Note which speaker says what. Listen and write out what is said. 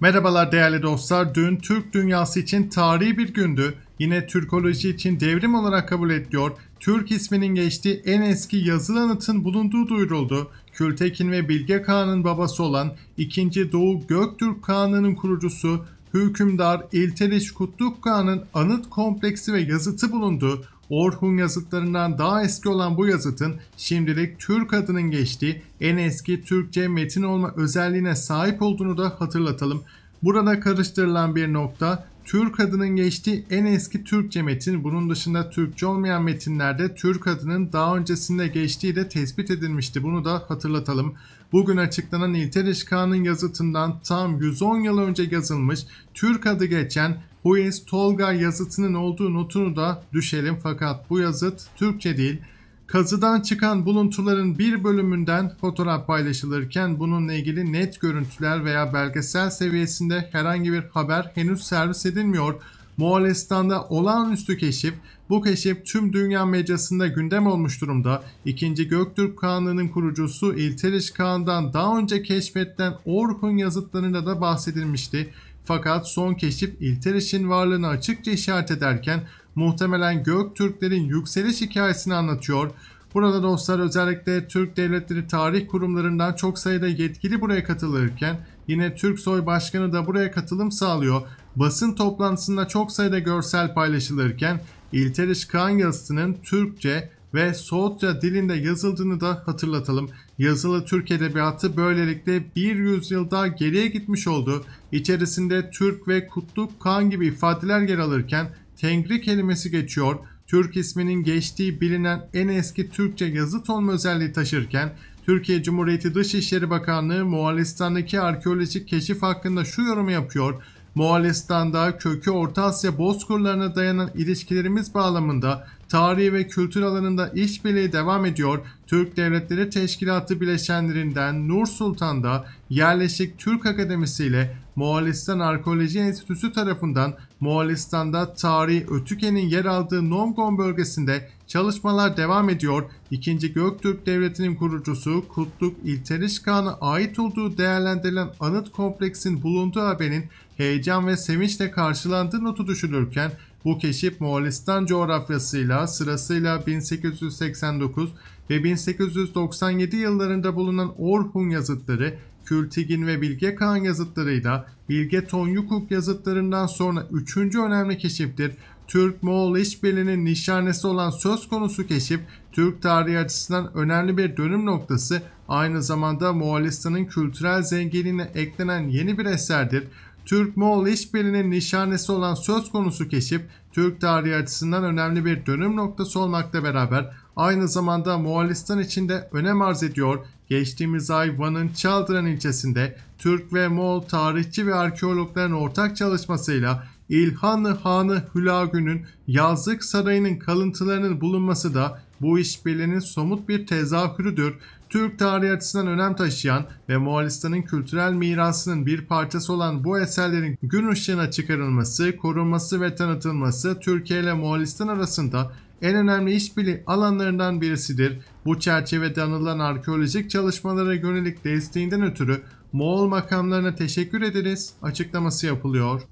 Speaker 1: Merhabalar değerli dostlar. Dün Türk dünyası için tarihi bir gündü. Yine Türkoloji için devrim olarak kabul ediliyor. Türk isminin geçtiği en eski yazılı anıtın bulunduğu duyuruldu. Kültekin ve Bilge Kağan'ın babası olan 2. Doğu Göktürk Kağan'ın kurucusu hükümdar İlteriş Kutluk Kağan'ın anıt kompleksi ve yazıtı bulundu. Orhun yazıtlarından daha eski olan bu yazıtın şimdilik Türk adının geçtiği en eski Türkçe metin olma özelliğine sahip olduğunu da hatırlatalım. Burada karıştırılan bir nokta Türk adının geçtiği en eski Türkçe metin bunun dışında Türkçe olmayan metinlerde Türk adının daha öncesinde geçtiği de tespit edilmişti bunu da hatırlatalım. Bugün açıklanan İlteriş Kağan'ın yazıtından tam 110 yıl önce yazılmış Türk adı geçen Huyens Tolga yazıtının olduğu notunu da düşelim fakat bu yazıt Türkçe değil. Kazıdan çıkan buluntuların bir bölümünden fotoğraf paylaşılırken bununla ilgili net görüntüler veya belgesel seviyesinde herhangi bir haber henüz servis edilmiyor. Moğolistan'da olağanüstü keşif, bu keşif tüm dünya medyasında gündem olmuş durumda. İkinci Göktürk Kağanlığı'nın kurucusu İlteriş Kağan'dan daha önce keşfedilen Orhun yazıtlarında da bahsedilmişti. Fakat son keşif İlteriş'in varlığını açıkça işaret ederken muhtemelen Göktürklerin yükseliş hikayesini anlatıyor. Burada dostlar özellikle Türk devletleri tarih kurumlarından çok sayıda yetkili buraya katılırken yine Türk Soy Başkanı da buraya katılım sağlıyor. Basın toplantısında çok sayıda görsel paylaşılırken İlteriş Kanyası'nın Türkçe, ve Soğutça dilinde yazıldığını da hatırlatalım. Yazılı Türk Edebiyatı böylelikle bir yüzyılda geriye gitmiş oldu. İçerisinde Türk ve Kutluk Kan gibi ifadeler yer alırken Tengri kelimesi geçiyor. Türk isminin geçtiği bilinen en eski Türkçe yazı tonlu özelliği taşırken Türkiye Cumhuriyeti Dışişleri Bakanlığı Moğolistan'daki arkeolojik keşif hakkında şu yorumu yapıyor. Moğolistan'da kökü Orta Asya bozkırlarına dayanan ilişkilerimiz bağlamında tarihi ve kültür alanında işbirliği devam ediyor. Türk Devletleri Teşkilatı bileşenlerinden Nur Sultan'da yerleşik Türk Akademisi ile Moğolistan Arkeoloji Enstitüsü tarafından Moğolistan'da tarihi Ötüke'nin yer aldığı Nomgon bölgesinde çalışmalar devam ediyor. İkinci Göktürk Devleti'nin kurucusu Kutluk İlteriş Kağan'a ait olduğu değerlendirilen anıt kompleksin bulunduğu haberin heyecan ve sevinçle karşılandığı notu düşülürken bu keşif Moğolistan coğrafyasıyla sırasıyla 1889 ve 1897 yıllarında bulunan Orhun yazıtları Kültigin ve Bilge Kağan yazıtlarıyla Bilge Tonyukuk yazıtlarından sonra üçüncü önemli keşiftir. Türk-Moğol işbirliğinin nişanesi olan söz konusu keşif, Türk tarihi açısından önemli bir dönüm noktası, aynı zamanda Moğolistan'ın kültürel zenginliğine eklenen yeni bir eserdir. Türk-Moğol işbirliğinin nişanesi olan söz konusu keşif, Türk tarihi açısından önemli bir dönüm noktası olmakla beraber aynı zamanda Moğolistan için de önem arz ediyor. Geçtiğimiz ay Van'ın Çaldıran ilçesinde Türk ve Moğol tarihçi ve arkeologların ortak çalışmasıyla İlhanlı Hanı Hülagü'nün yazlık sarayının kalıntılarının bulunması da bu işbirliğinin somut bir tezahürüdür. Türk tarihi açısından önem taşıyan ve Moğolistan'ın kültürel mirasının bir parçası olan bu eserlerin gün ışığına çıkarılması, korunması ve tanıtılması Türkiye ile Moğolistan arasında en önemli işbirliği alanlarından birisidir. Bu çerçevede anılan arkeolojik çalışmalara yönelik desteğinden ötürü Moğol makamlarına teşekkür ederiz açıklaması yapılıyor.